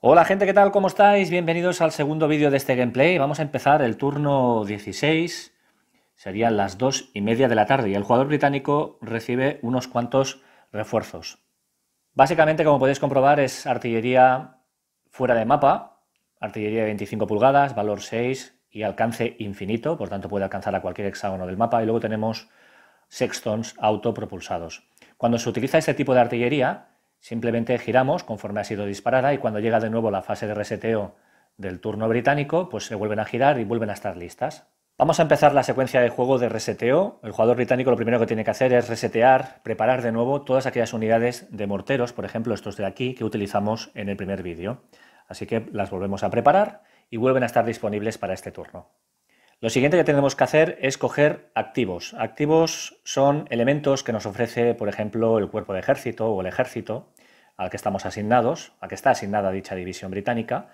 Hola gente, ¿qué tal? ¿Cómo estáis? Bienvenidos al segundo vídeo de este gameplay. Vamos a empezar el turno 16, serían las 2 y media de la tarde y el jugador británico recibe unos cuantos refuerzos. Básicamente, como podéis comprobar, es artillería fuera de mapa, artillería de 25 pulgadas, valor 6 y alcance infinito, por tanto puede alcanzar a cualquier hexágono del mapa y luego tenemos sextons autopropulsados. Cuando se utiliza este tipo de artillería, Simplemente giramos conforme ha sido disparada y cuando llega de nuevo la fase de reseteo del turno británico, pues se vuelven a girar y vuelven a estar listas. Vamos a empezar la secuencia de juego de reseteo. El jugador británico lo primero que tiene que hacer es resetear, preparar de nuevo todas aquellas unidades de morteros, por ejemplo estos de aquí que utilizamos en el primer vídeo. Así que las volvemos a preparar y vuelven a estar disponibles para este turno. Lo siguiente que tenemos que hacer es coger activos. Activos son elementos que nos ofrece, por ejemplo, el cuerpo de ejército o el ejército al que estamos asignados, al que está asignada dicha división británica,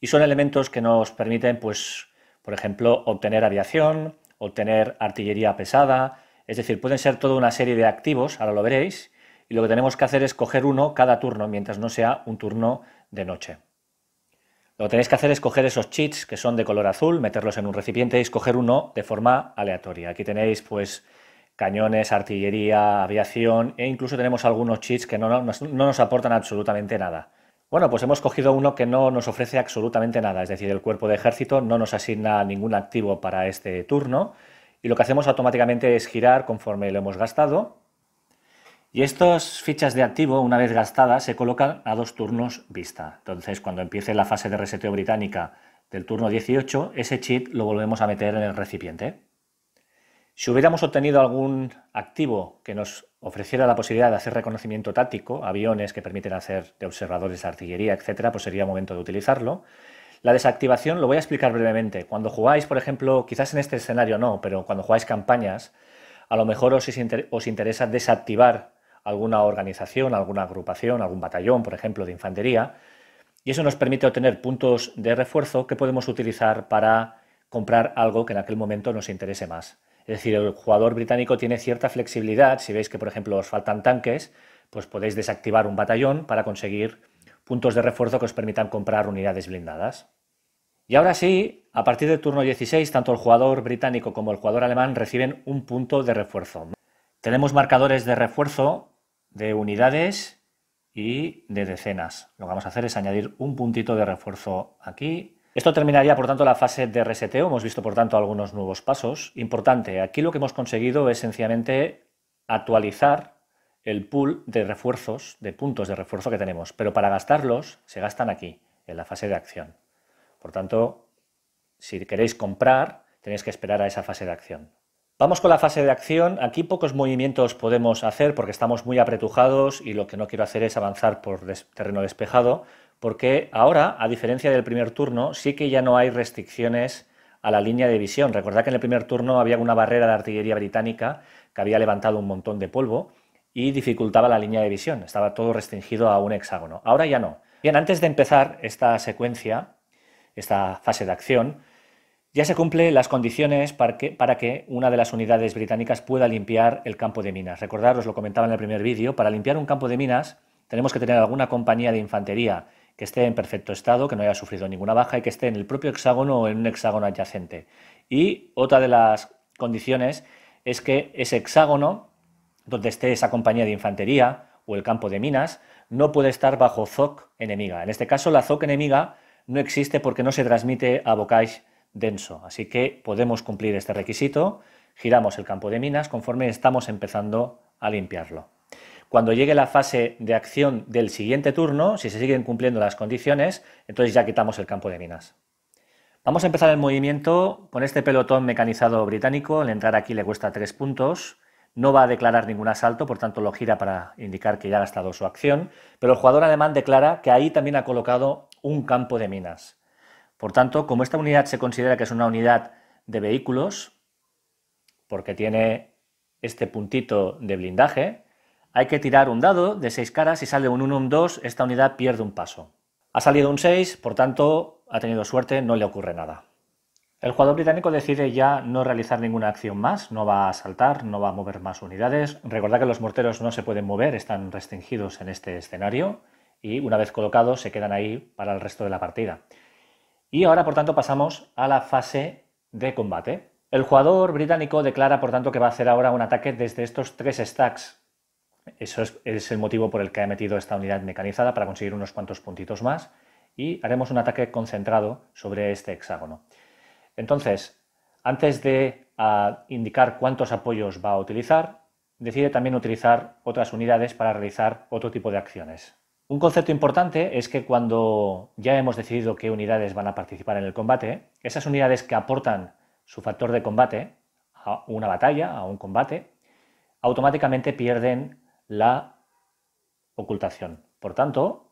y son elementos que nos permiten, pues, por ejemplo, obtener aviación, obtener artillería pesada, es decir, pueden ser toda una serie de activos, ahora lo veréis, y lo que tenemos que hacer es coger uno cada turno, mientras no sea un turno de noche. Lo que tenéis que hacer es coger esos cheats que son de color azul, meterlos en un recipiente y escoger uno de forma aleatoria. Aquí tenéis pues cañones, artillería, aviación e incluso tenemos algunos cheats que no, no nos aportan absolutamente nada. Bueno, pues hemos cogido uno que no nos ofrece absolutamente nada, es decir, el cuerpo de ejército no nos asigna ningún activo para este turno y lo que hacemos automáticamente es girar conforme lo hemos gastado y estas fichas de activo, una vez gastadas, se colocan a dos turnos vista. Entonces, cuando empiece la fase de reseteo británica del turno 18, ese chip lo volvemos a meter en el recipiente. Si hubiéramos obtenido algún activo que nos ofreciera la posibilidad de hacer reconocimiento táctico, aviones que permiten hacer de observadores de artillería, etc., pues sería momento de utilizarlo. La desactivación lo voy a explicar brevemente. Cuando jugáis, por ejemplo, quizás en este escenario no, pero cuando jugáis campañas, a lo mejor os interesa desactivar alguna organización, alguna agrupación, algún batallón, por ejemplo, de infantería, y eso nos permite obtener puntos de refuerzo que podemos utilizar para comprar algo que en aquel momento nos interese más. Es decir, el jugador británico tiene cierta flexibilidad, si veis que por ejemplo os faltan tanques, pues podéis desactivar un batallón para conseguir puntos de refuerzo que os permitan comprar unidades blindadas. Y ahora sí, a partir del turno 16, tanto el jugador británico como el jugador alemán reciben un punto de refuerzo. Tenemos marcadores de refuerzo de unidades y de decenas. Lo que vamos a hacer es añadir un puntito de refuerzo aquí. Esto terminaría, por tanto, la fase de reseteo. Hemos visto, por tanto, algunos nuevos pasos. Importante, aquí lo que hemos conseguido es sencillamente actualizar el pool de refuerzos, de puntos de refuerzo que tenemos. Pero para gastarlos, se gastan aquí, en la fase de acción. Por tanto, si queréis comprar, tenéis que esperar a esa fase de acción. Vamos con la fase de acción. Aquí pocos movimientos podemos hacer porque estamos muy apretujados y lo que no quiero hacer es avanzar por terreno despejado porque ahora, a diferencia del primer turno, sí que ya no hay restricciones a la línea de visión. Recordad que en el primer turno había una barrera de artillería británica que había levantado un montón de polvo y dificultaba la línea de visión. Estaba todo restringido a un hexágono. Ahora ya no. Bien, antes de empezar esta secuencia, esta fase de acción, ya se cumplen las condiciones para que, una de las unidades británicas pueda limpiar el campo de minas. Recordaros, lo comentaba en el primer vídeo, para limpiar un campo de minas tenemos que tener alguna compañía de infantería que esté en perfecto estado, que no haya sufrido ninguna baja y que esté en el propio hexágono o en un hexágono adyacente. Y otra de las condiciones es que ese hexágono, donde esté esa compañía de infantería o el campo de minas, no puede estar bajo ZOC enemiga. En este caso, la ZOC enemiga no existe porque no se transmite a Bocage denso. Así que podemos cumplir este requisito, giramos el campo de minas conforme estamos empezando a limpiarlo. Cuando llegue la fase de acción del siguiente turno, si se siguen cumpliendo las condiciones, entonces ya quitamos el campo de minas. Vamos a empezar el movimiento con este pelotón mecanizado británico. Al entrar aquí le cuesta tres puntos. No va a declarar ningún asalto, por tanto lo gira para indicar que ya ha gastado su acción. Pero el jugador alemán declara que ahí también ha colocado un campo de minas. Por tanto, como esta unidad se considera que es una unidad de vehículos, porque tiene este puntito de blindaje, hay que tirar un dado de seis caras, y sale un 1, un 2, esta unidad pierde un paso. Ha salido un 6, por tanto, ha tenido suerte, no le ocurre nada. El jugador británico decide ya no realizar ninguna acción más, no va a saltar, no va a mover más unidades. Recordad que los morteros no se pueden mover, están restringidos en este escenario y una vez colocados se quedan ahí para el resto de la partida. Y ahora, por tanto, pasamos a la fase de combate. El jugador británico declara, por tanto, que va a hacer ahora un ataque desde estos tres stacks. Eso es, el motivo por el que ha metido esta unidad mecanizada para conseguir unos cuantos puntitos más. Y haremos un ataque concentrado sobre este hexágono. Entonces, antes de ah, indicar cuántos apoyos va a utilizar, decide también utilizar otras unidades para realizar otro tipo de acciones. Un concepto importante es que cuando ya hemos decidido qué unidades van a participar en el combate, esas unidades que aportan su factor de combate a una batalla, a un combate, automáticamente pierden la ocultación. Por tanto,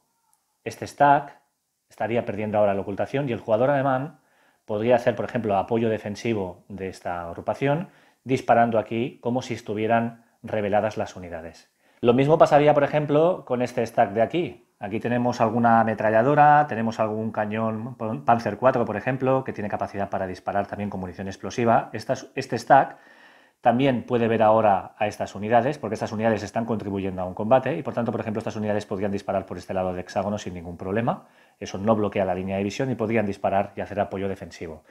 este stack estaría perdiendo ahora la ocultación y el jugador alemán podría hacer, por ejemplo, apoyo defensivo de esta agrupación, disparando aquí como si estuvieran reveladas las unidades. Lo mismo pasaría, por ejemplo, con este stack de aquí. Aquí tenemos alguna ametralladora, tenemos algún cañón Panzer IV, por ejemplo, que tiene capacidad para disparar también con munición explosiva. este stack también puede ver ahora a estas unidades, porque estas unidades están contribuyendo a un combate y por tanto, por ejemplo, estas unidades podrían disparar por este lado de hexágono sin ningún problema. Eso no bloquea la línea de visión y podrían disparar y hacer apoyo defensivo.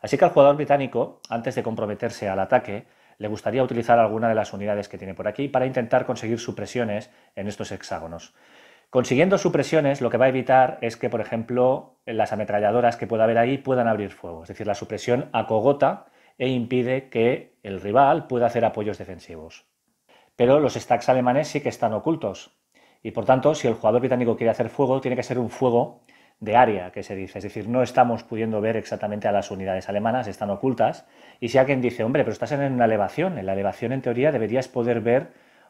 Así que al jugador británico, antes de comprometerse al ataque, le gustaría utilizar alguna de las unidades que tiene por aquí para intentar conseguir supresiones en estos hexágonos. Consiguiendo supresiones, lo que va a evitar es que, por ejemplo, las ametralladoras que pueda haber ahí puedan abrir fuego. Es decir, la supresión acogota e impide que el rival pueda hacer apoyos defensivos. Pero los stacks alemanes sí que están ocultos. Y por tanto, si el jugador británico quiere hacer fuego, tiene que ser un fuego de área, que se dice. Es decir, no estamos pudiendo ver exactamente a las unidades alemanas, están ocultas. Y si alguien dice, hombre, pero estás en una elevación, en la elevación en teoría deberías poder ver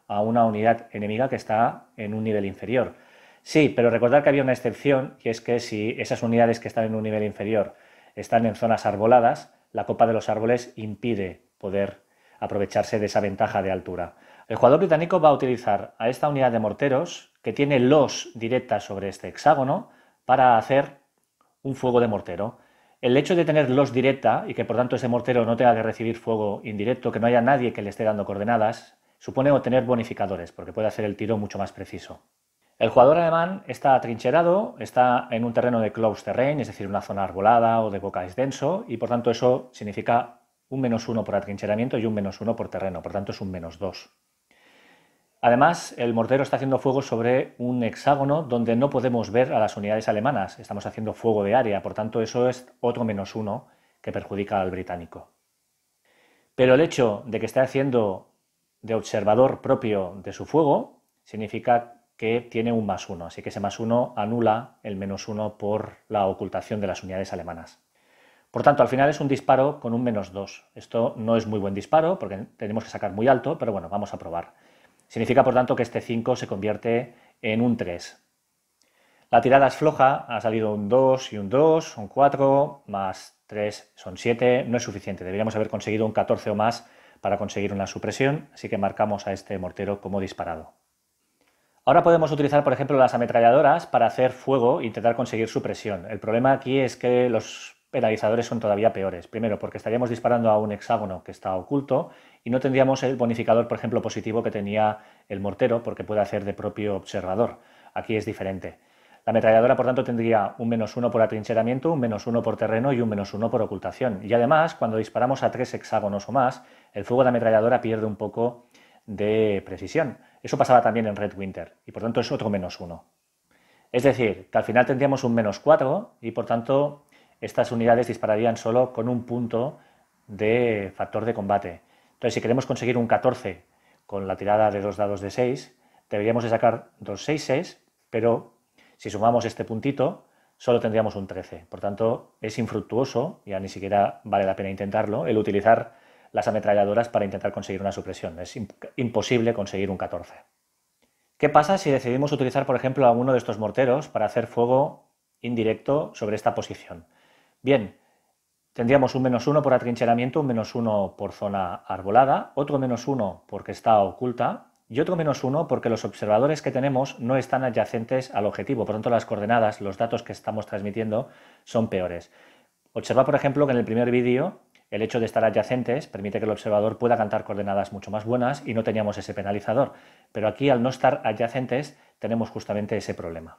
a una unidad enemiga que está en un nivel inferior. Sí, pero recordar que había una excepción, y es que si esas unidades que están en un nivel inferior están en zonas arboladas, la copa de los árboles impide poder aprovecharse de esa ventaja de altura. El jugador británico va a utilizar a esta unidad de morteros, que tiene los directas sobre este hexágono, para hacer un fuego de mortero. El hecho de tener los directa y que por tanto ese mortero no tenga que recibir fuego indirecto, que no haya nadie que le esté dando coordenadas, supone obtener bonificadores, porque puede hacer el tiro mucho más preciso. El jugador alemán está atrincherado, está en un terreno de close terrain, es decir, una zona arbolada o de es denso, y por tanto eso significa un menos uno por atrincheramiento y un menos uno por terreno, por tanto es un menos dos. Además, el mortero está haciendo fuego sobre un hexágono donde no podemos ver a las unidades alemanas. Estamos haciendo fuego de área, por tanto eso es otro menos uno que perjudica al británico. Pero el hecho de que esté haciendo de observador propio de su fuego significa que tiene un más uno, así que ese más uno anula el menos uno por la ocultación de las unidades alemanas. Por tanto, al final es un disparo con un menos dos. Esto no es muy buen disparo porque tenemos que sacar muy alto, pero bueno, vamos a probar. Significa, por tanto, que este 5 se convierte en un 3. La tirada es floja, ha salido un 2 y un 2, un 4, más 3 son 7, no es suficiente. Deberíamos haber conseguido un 14 o más para conseguir una supresión, así que marcamos a este mortero como disparado. Ahora podemos utilizar, por ejemplo, las ametralladoras para hacer fuego e intentar conseguir supresión. El problema aquí es que los penalizadores son todavía peores. Primero, porque estaríamos disparando a un hexágono que está oculto y no tendríamos el bonificador, por ejemplo, positivo que tenía el mortero, porque puede hacer de propio observador. Aquí es diferente. La ametralladora, por tanto, tendría un menos uno por atrincheramiento, un menos uno por terreno y un menos uno por ocultación. Y además, cuando disparamos a tres hexágonos o más, el fuego de la ametralladora pierde un poco de precisión. Eso pasaba también en Red Winter, y por tanto es otro menos uno. Es decir, que al final tendríamos un menos cuatro y por tanto estas unidades dispararían solo con un punto de factor de combate. Pero si queremos conseguir un 14 con la tirada de dos dados de 6, deberíamos de sacar dos 6 6, pero si sumamos este puntito, solo tendríamos un 13. Por tanto, es infructuoso, ya ni siquiera vale la pena intentarlo, el utilizar las ametralladoras para intentar conseguir una supresión. Es imposible conseguir un 14. ¿Qué pasa si decidimos utilizar, por ejemplo, alguno de estos morteros para hacer fuego indirecto sobre esta posición? Bien, Tendríamos un menos uno por atrincheramiento, un menos uno por zona arbolada, otro menos uno porque está oculta y otro menos uno porque los observadores que tenemos no están adyacentes al objetivo, por lo tanto las coordenadas, los datos que estamos transmitiendo son peores. Observa, por ejemplo, que en el primer vídeo el hecho de estar adyacentes permite que el observador pueda cantar coordenadas mucho más buenas y no teníamos ese penalizador, pero aquí al no estar adyacentes tenemos justamente ese problema.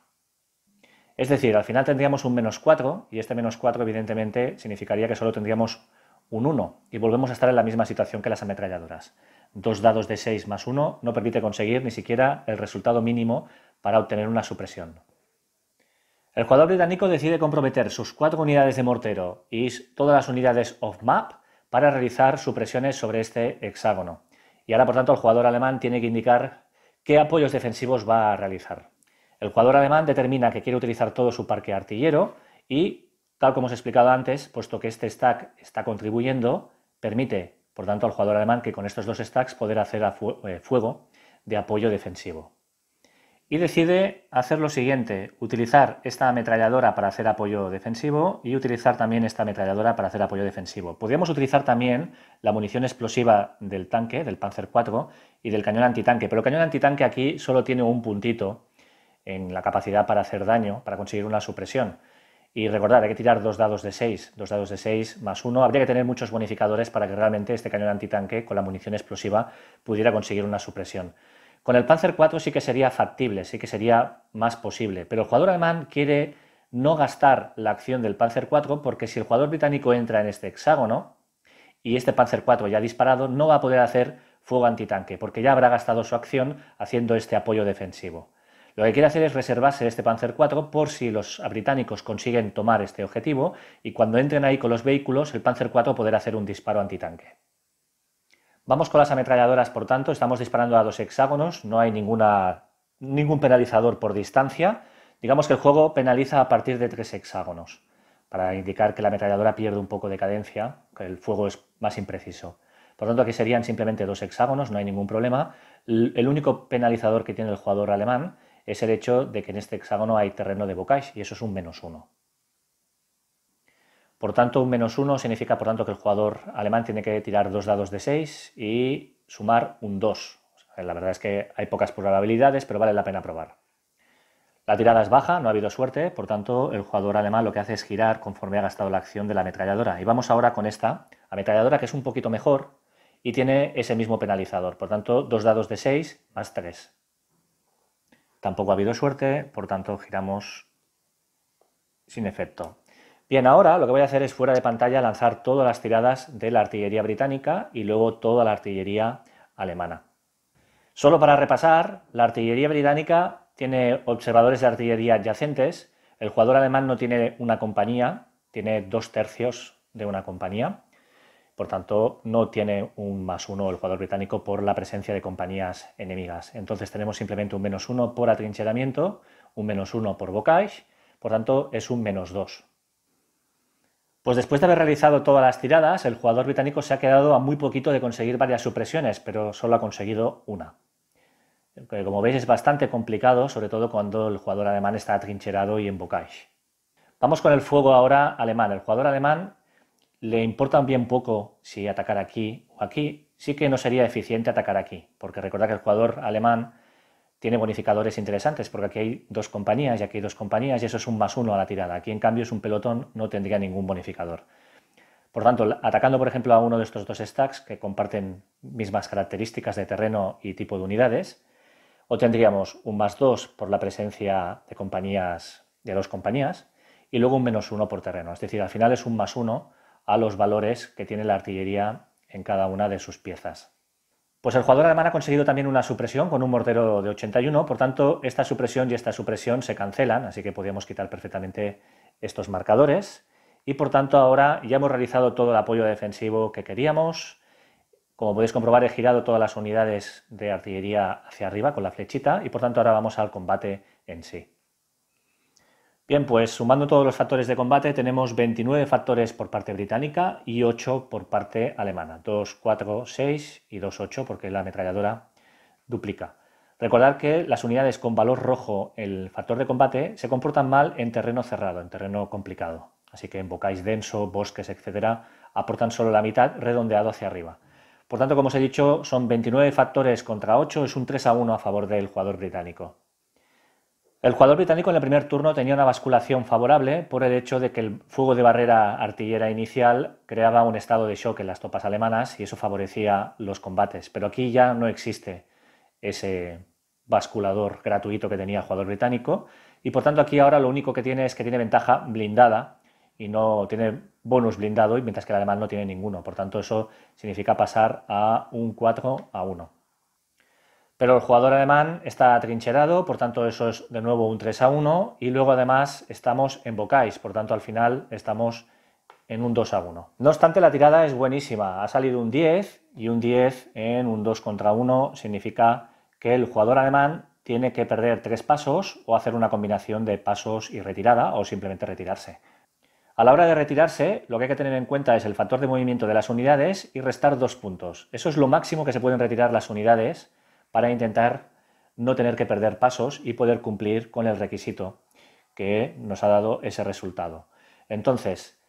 Es decir, al final tendríamos un menos 4 y este menos 4 evidentemente significaría que solo tendríamos un 1 y volvemos a estar en la misma situación que las ametralladoras. Dos dados de 6 más 1 no permite conseguir ni siquiera el resultado mínimo para obtener una supresión. El jugador británico decide comprometer sus cuatro unidades de mortero y todas las unidades off-map para realizar supresiones sobre este hexágono. Y ahora, por tanto, el jugador alemán tiene que indicar qué apoyos defensivos va a realizar. El jugador alemán determina que quiere utilizar todo su parque artillero y, tal como os he explicado antes, puesto que este stack está contribuyendo, permite, por tanto, al jugador alemán que con estos dos stacks poder hacer eh, fuego de apoyo defensivo. Y decide hacer lo siguiente, utilizar esta ametralladora para hacer apoyo defensivo y utilizar también esta ametralladora para hacer apoyo defensivo. Podríamos utilizar también la munición explosiva del tanque, del Panzer IV y del cañón antitanque, pero el cañón antitanque aquí solo tiene un puntito en la capacidad para hacer daño, para conseguir una supresión. Y recordar hay que tirar dos dados de 6, dos dados de 6 más 1. Habría que tener muchos bonificadores para que realmente este cañón antitanque con la munición explosiva pudiera conseguir una supresión. Con el Panzer 4 sí que sería factible, sí que sería más posible, pero el jugador alemán quiere no gastar la acción del Panzer 4 porque si el jugador británico entra en este hexágono y este Panzer 4 ya ha disparado, no va a poder hacer fuego antitanque porque ya habrá gastado su acción haciendo este apoyo defensivo. Lo que quiere hacer es reservarse este Panzer IV por si los británicos consiguen tomar este objetivo y cuando entren ahí con los vehículos el Panzer IV podrá hacer un disparo antitanque. Vamos con las ametralladoras, por tanto, estamos disparando a dos hexágonos, no hay ningún penalizador por distancia. Digamos que el juego penaliza a partir de tres hexágonos, para indicar que la ametralladora pierde un poco de cadencia, que el fuego es más impreciso. Por lo tanto, aquí serían simplemente dos hexágonos, no hay ningún problema. El único penalizador que tiene el jugador alemán es el hecho de que en este hexágono hay terreno de bocais y eso es un menos uno. Por tanto, un menos uno significa por tanto que el jugador alemán tiene que tirar dos dados de 6 y sumar un 2. la verdad es que hay pocas probabilidades, pero vale la pena probar. La tirada es baja, no ha habido suerte, por tanto el jugador alemán lo que hace es girar conforme ha gastado la acción de la ametralladora. Y vamos ahora con esta ametralladora que es un poquito mejor y tiene ese mismo penalizador, por tanto dos dados de 6 más 3. Tampoco ha habido suerte, por tanto giramos sin efecto. Bien, ahora lo que voy a hacer es fuera de pantalla lanzar todas las tiradas de la artillería británica y luego toda la artillería alemana. Solo para repasar, la artillería británica tiene observadores de artillería adyacentes, el jugador alemán no tiene una compañía, tiene dos tercios de una compañía. Por tanto, no tiene un más uno el jugador británico por la presencia de compañías enemigas. Entonces tenemos simplemente un menos uno por atrincheramiento, un menos uno por bocage, por tanto es un menos dos. Pues después de haber realizado todas las tiradas, el jugador británico se ha quedado a muy poquito de conseguir varias supresiones, pero solo ha conseguido una. Como veis es bastante complicado, sobre todo cuando el jugador alemán está atrincherado y en bocage. Vamos con el fuego ahora alemán. El jugador alemán le importan bien poco si atacar aquí o aquí, sí que no sería eficiente atacar aquí, porque recordad que el jugador alemán tiene bonificadores interesantes, porque aquí hay dos compañías y aquí hay dos compañías y eso es un más uno a la tirada. Aquí en cambio es un pelotón, no tendría ningún bonificador. Por tanto, atacando por ejemplo a uno de estos dos stacks que comparten mismas características de terreno y tipo de unidades, obtendríamos un más dos por la presencia de compañías, de dos compañías, y luego un menos uno por terreno. Es decir, al final es un más uno a los valores que tiene la artillería en cada una de sus piezas. Pues el jugador alemán ha conseguido también una supresión con un mortero de 81, por tanto esta supresión y esta supresión se cancelan, así que podíamos quitar perfectamente estos marcadores y por tanto ahora ya hemos realizado todo el apoyo defensivo que queríamos. Como podéis comprobar he girado todas las unidades de artillería hacia arriba con la flechita y por tanto ahora vamos al combate en sí. Bien, pues sumando todos los factores de combate tenemos 29 factores por parte británica y 8 por parte alemana. 2, 4, 6 y 2, 8 porque la ametralladora duplica. Recordar que las unidades con valor rojo, el factor de combate, se comportan mal en terreno cerrado, en terreno complicado. Así que en bocáis denso, bosques, etcétera, aportan solo la mitad redondeado hacia arriba. Por tanto, como os he dicho, son 29 factores contra 8, es un 3 a 1 a favor del jugador británico. El jugador británico en el primer turno tenía una basculación favorable por el hecho de que el fuego de barrera artillera inicial creaba un estado de shock en las tropas alemanas y eso favorecía los combates. Pero aquí ya no existe ese basculador gratuito que tenía el jugador británico y por tanto aquí ahora lo único que tiene es que tiene ventaja blindada y no tiene bonus blindado, mientras que el alemán no tiene ninguno. Por tanto, eso significa pasar a un 4 a 1. Pero el jugador alemán está trincherado, por tanto eso es de nuevo un 3 a 1 y luego además estamos en Bocais, por tanto al final estamos en un 2 a 1. No obstante la tirada es buenísima, ha salido un 10 y un 10 en un 2 contra 1 significa que el jugador alemán tiene que perder tres pasos o hacer una combinación de pasos y retirada o simplemente retirarse. A la hora de retirarse, lo que hay que tener en cuenta es el factor de movimiento de las unidades y restar dos puntos. Eso es lo máximo que se pueden retirar las unidades para intentar no tener que perder pasos y poder cumplir con el requisito que nos ha dado ese resultado. Entonces,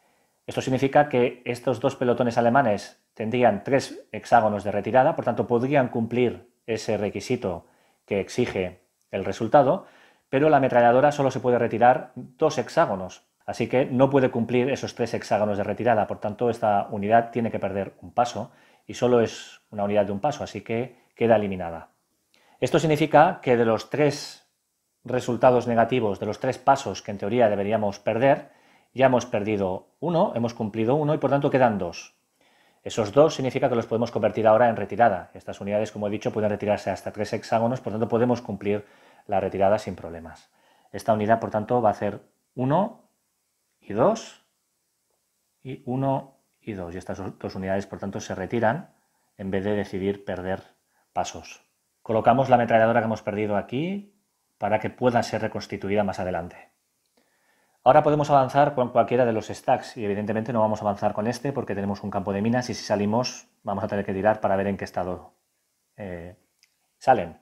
esto significa que estos dos pelotones alemanes tendrían tres hexágonos de retirada, por tanto podrían cumplir ese requisito que exige el resultado, pero la ametralladora solo se puede retirar dos hexágonos, así que no puede cumplir esos tres hexágonos de retirada, por tanto esta unidad tiene que perder un paso y solo es una unidad de un paso, así que queda eliminada. Esto significa que de los tres resultados negativos, de los tres pasos que en teoría deberíamos perder, ya hemos perdido uno, hemos cumplido uno y por tanto quedan dos. Esos dos significa que los podemos convertir ahora en retirada. Estas unidades, como he dicho, pueden retirarse hasta tres hexágonos, por tanto podemos cumplir la retirada sin problemas. Esta unidad, por tanto, va a ser 1 y 2 y 1 y 2. Y estas dos unidades, por tanto, se retiran en vez de decidir perder pasos. Colocamos la ametralladora que hemos perdido aquí para que pueda ser reconstituida más adelante. Ahora podemos avanzar con cualquiera de los stacks y evidentemente no vamos a avanzar con este porque tenemos un campo de minas y si salimos vamos a tener que tirar para ver en qué estado eh, salen.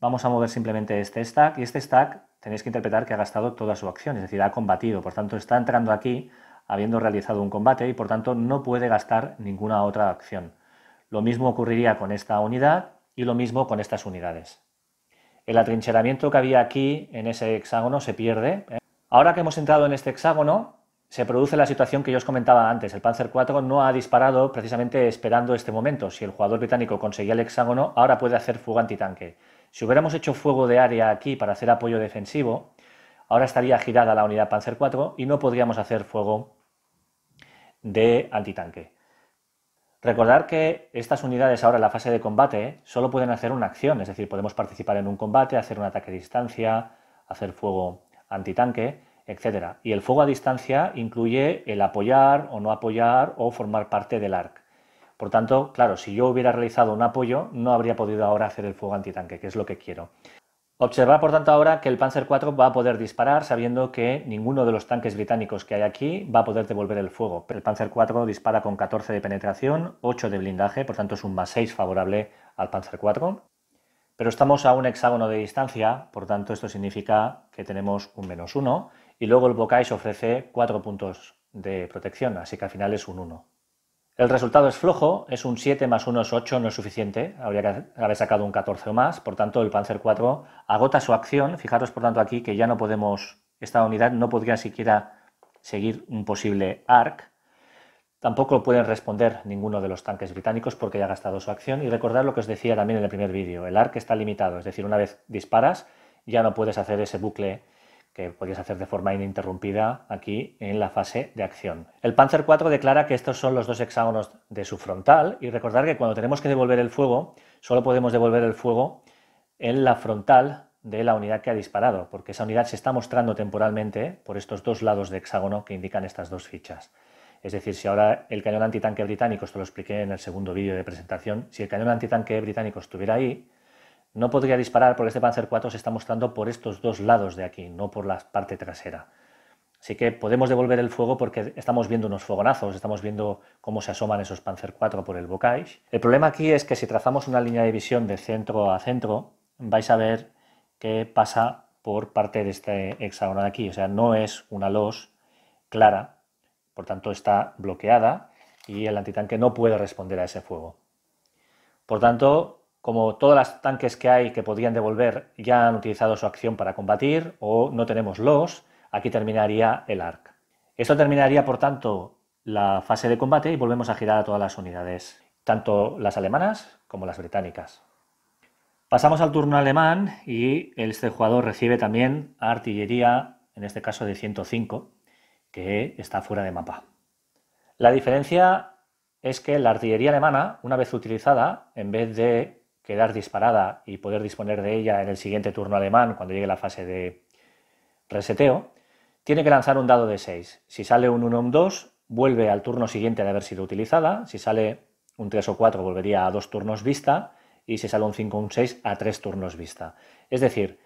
Vamos a mover simplemente este stack y este stack tenéis que interpretar que ha gastado toda su acción, es decir, ha combatido, por tanto está entrando aquí habiendo realizado un combate y por tanto no puede gastar ninguna otra acción. Lo mismo ocurriría con esta unidad y lo mismo con estas unidades. El atrincheramiento que había aquí en ese hexágono se pierde. ¿eh? Ahora que hemos entrado en este hexágono, se produce la situación que yo os comentaba antes. El Panzer IV no ha disparado precisamente esperando este momento. Si el jugador británico conseguía el hexágono, ahora puede hacer fuego antitanque. Si hubiéramos hecho fuego de área aquí para hacer apoyo defensivo, ahora estaría girada la unidad Panzer IV y no podríamos hacer fuego de antitanque. Recordar que estas unidades ahora en la fase de combate solo pueden hacer una acción, es decir, podemos participar en un combate, hacer un ataque a distancia, hacer fuego antitanque, etc. Y el fuego a distancia incluye el apoyar o no apoyar o formar parte del ARC. Por tanto, claro, si yo hubiera realizado un apoyo, no habría podido ahora hacer el fuego antitanque, que es lo que quiero. Observar, por tanto, ahora que el Panzer IV va a poder disparar sabiendo que ninguno de los tanques británicos que hay aquí va a poder devolver el fuego. El Panzer IV dispara con 14 de penetración, 8 de blindaje, por tanto es un más 6 favorable al Panzer IV. Pero estamos a un hexágono de distancia, por tanto esto significa que tenemos un menos 1 y luego el Bocage ofrece 4 puntos de protección, así que al final es un 1. El resultado es flojo, es un 7 más 1 es 8, no es suficiente, habría que haber sacado un 14 o más, por tanto el Panzer IV agota su acción, fijaros por tanto aquí que ya no podemos, esta unidad no podría siquiera seguir un posible arc, Tampoco pueden responder ninguno de los tanques británicos porque ya ha gastado su acción. Y recordar lo que os decía también en el primer vídeo, el arc está limitado, es decir, una vez disparas ya no puedes hacer ese bucle que podías hacer de forma ininterrumpida aquí en la fase de acción. El Panzer 4 declara que estos son los dos hexágonos de su frontal y recordar que cuando tenemos que devolver el fuego, solo podemos devolver el fuego en la frontal de la unidad que ha disparado, porque esa unidad se está mostrando temporalmente por estos dos lados de hexágono que indican estas dos fichas. Es decir, si ahora el cañón antitanque británico, esto lo expliqué en el segundo vídeo de presentación, si el cañón antitanque británico estuviera ahí, no podría disparar porque este Panzer IV se está mostrando por estos dos lados de aquí, no por la parte trasera. Así que podemos devolver el fuego porque estamos viendo unos fogonazos, estamos viendo cómo se asoman esos Panzer IV por el bocage. El problema aquí es que si trazamos una línea de visión de centro a centro, vais a ver que pasa por parte de este hexágono de aquí. O sea, no es una los clara, por tanto está bloqueada y el antitanque no puede responder a ese fuego. Por tanto, como todos los tanques que hay que podrían devolver ya han utilizado su acción para combatir o no tenemos los, aquí terminaría el ARC. Esto terminaría, por tanto, la fase de combate y volvemos a girar a todas las unidades, tanto las alemanas como las británicas. Pasamos al turno alemán y este jugador recibe también artillería, en este caso de 105, que está fuera de mapa. La diferencia es que la artillería alemana, una vez utilizada, en vez de quedar disparada y poder disponer de ella en el siguiente turno alemán cuando llegue la fase de reseteo, tiene que lanzar un dado de 6. Si sale un 1 o un 2, vuelve al turno siguiente de haber sido utilizada. Si sale un 3 o 4, volvería a dos turnos vista. Y si sale un 5 o un 6, a tres turnos vista. Es decir,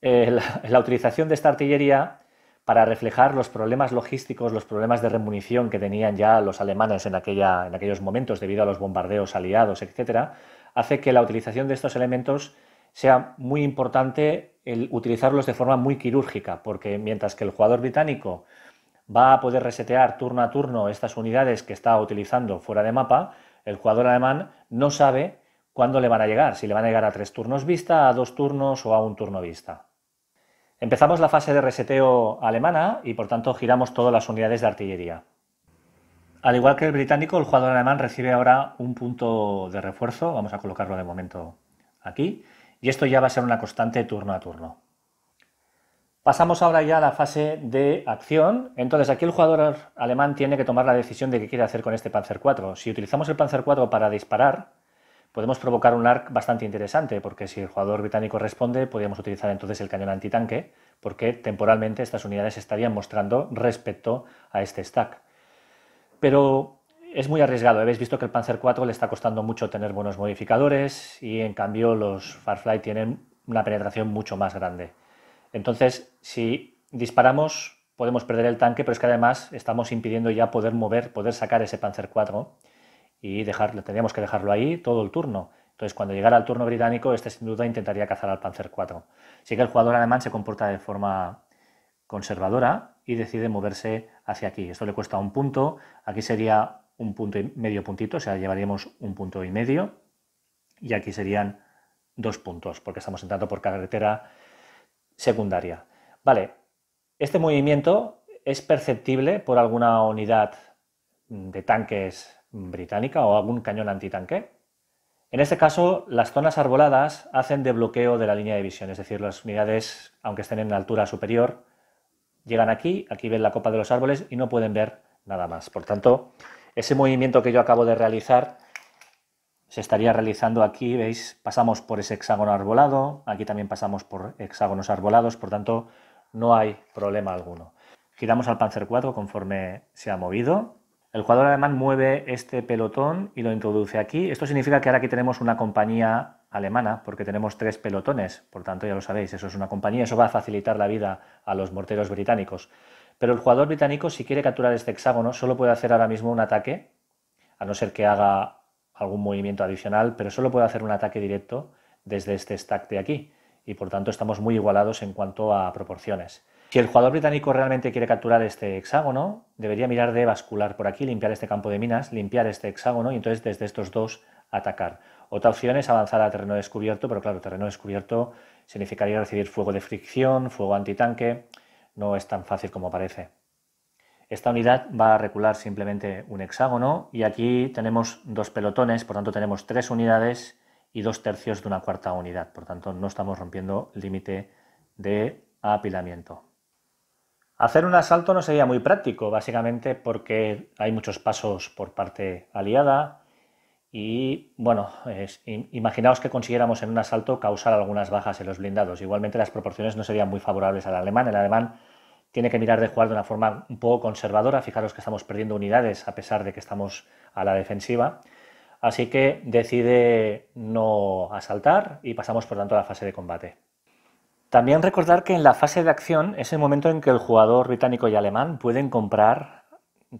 eh, la, utilización de esta artillería para reflejar los problemas logísticos, los problemas de remunición que tenían ya los alemanes en, aquella, en aquellos momentos debido a los bombardeos aliados, etc., hace que la utilización de estos elementos sea muy importante el utilizarlos de forma muy quirúrgica, porque mientras que el jugador británico va a poder resetear turno a turno estas unidades que está utilizando fuera de mapa, el jugador alemán no sabe cuándo le van a llegar, si le van a llegar a tres turnos vista, a dos turnos o a un turno vista. Empezamos la fase de reseteo alemana y por tanto giramos todas las unidades de artillería. Al igual que el británico, el jugador alemán recibe ahora un punto de refuerzo. Vamos a colocarlo de momento aquí. Y esto ya va a ser una constante turno a turno. Pasamos ahora ya a la fase de acción. Entonces aquí el jugador alemán tiene que tomar la decisión de qué quiere hacer con este Panzer IV. Si utilizamos el Panzer IV para disparar, podemos provocar un arc bastante interesante, porque si el jugador británico responde, podríamos utilizar entonces el cañón antitanque, porque temporalmente estas unidades estarían mostrando respecto a este stack pero es muy arriesgado. Habéis visto que el Panzer IV le está costando mucho tener buenos modificadores y en cambio los Farfly tienen una penetración mucho más grande. Entonces, si disparamos, podemos perder el tanque, pero es que además estamos impidiendo ya poder mover, poder sacar ese Panzer IV y dejarlo, tendríamos que dejarlo ahí todo el turno. Entonces, cuando llegara el turno británico, este sin duda intentaría cazar al Panzer IV. Sí que el jugador alemán se comporta de forma conservadora y decide moverse hacia aquí. Esto le cuesta un punto, aquí sería un punto y medio puntito, o sea, llevaríamos un punto y medio, y aquí serían dos puntos, porque estamos entrando por carretera secundaria. Vale, este movimiento es perceptible por alguna unidad de tanques británica o algún cañón antitanque. En este caso, las zonas arboladas hacen de bloqueo de la línea de visión, es decir, las unidades, aunque estén en altura superior, llegan aquí, aquí ven la copa de los árboles y no pueden ver nada más. Por tanto, ese movimiento que yo acabo de realizar se estaría realizando aquí, veis, pasamos por ese hexágono arbolado, aquí también pasamos por hexágonos arbolados, por tanto, no hay problema alguno. Giramos al Panzer 4 conforme se ha movido, el jugador alemán mueve este pelotón y lo introduce aquí. Esto significa que ahora aquí tenemos una compañía alemana, porque tenemos tres pelotones, por tanto ya lo sabéis, eso es una compañía, eso va a facilitar la vida a los morteros británicos. Pero el jugador británico, si quiere capturar este hexágono, solo puede hacer ahora mismo un ataque, a no ser que haga algún movimiento adicional, pero solo puede hacer un ataque directo desde este stack de aquí, y por tanto estamos muy igualados en cuanto a proporciones. Si el jugador británico realmente quiere capturar este hexágono, debería mirar de bascular por aquí, limpiar este campo de minas, limpiar este hexágono y entonces desde estos dos atacar. Otra opción es avanzar a terreno descubierto, pero claro, terreno descubierto significaría recibir fuego de fricción, fuego antitanque, no es tan fácil como parece. Esta unidad va a recular simplemente un hexágono y aquí tenemos dos pelotones, por tanto tenemos tres unidades y dos tercios de una cuarta unidad, por tanto no estamos rompiendo límite de apilamiento. Hacer un asalto no sería muy práctico, básicamente porque hay muchos pasos por parte aliada y, bueno, imaginaos que consiguiéramos en un asalto causar algunas bajas en los blindados. Igualmente las proporciones no serían muy favorables al alemán. El alemán tiene que mirar de jugar de una forma un poco conservadora. Fijaros que estamos perdiendo unidades a pesar de que estamos a la defensiva. Así que decide no asaltar y pasamos, por tanto, a la fase de combate. También recordar que en la fase de acción es el momento en que el jugador británico y alemán pueden comprar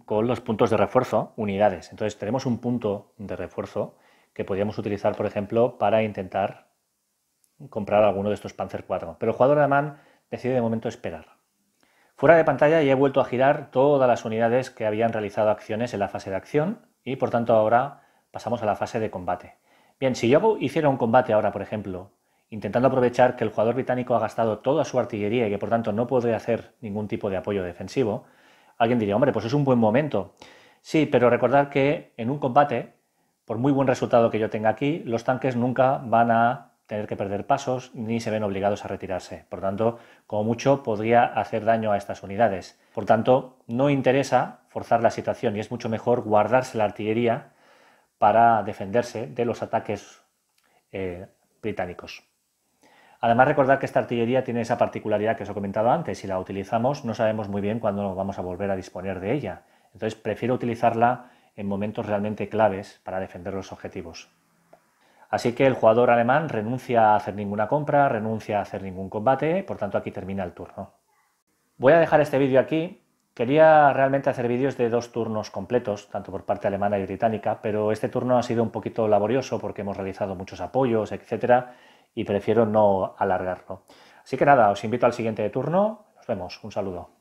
con los puntos de refuerzo unidades. Entonces tenemos un punto de refuerzo que podríamos utilizar, por ejemplo, para intentar comprar alguno de estos Panzer IV. Pero el jugador alemán decide de momento esperar. Fuera de pantalla ya he vuelto a girar todas las unidades que habían realizado acciones en la fase de acción y por tanto ahora pasamos a la fase de combate. Bien, si yo hiciera un combate ahora, por ejemplo, intentando aprovechar que el jugador británico ha gastado toda su artillería y que por tanto no puede hacer ningún tipo de apoyo defensivo, alguien diría, hombre, pues es un buen momento. Sí, pero recordar que en un combate, por muy buen resultado que yo tenga aquí, los tanques nunca van a tener que perder pasos ni se ven obligados a retirarse. Por tanto, como mucho, podría hacer daño a estas unidades. Por tanto, no interesa forzar la situación y es mucho mejor guardarse la artillería para defenderse de los ataques eh, británicos. Además, recordar que esta artillería tiene esa particularidad que os he comentado antes, si la utilizamos no sabemos muy bien cuándo vamos a volver a disponer de ella. Entonces, prefiero utilizarla en momentos realmente claves para defender los objetivos. Así que el jugador alemán renuncia a hacer ninguna compra, renuncia a hacer ningún combate, por tanto aquí termina el turno. Voy a dejar este vídeo aquí. Quería realmente hacer vídeos de dos turnos completos, tanto por parte alemana y británica, pero este turno ha sido un poquito laborioso porque hemos realizado muchos apoyos, etcétera, y prefiero no alargarlo. Así que nada, os invito al siguiente turno. Nos vemos. Un saludo.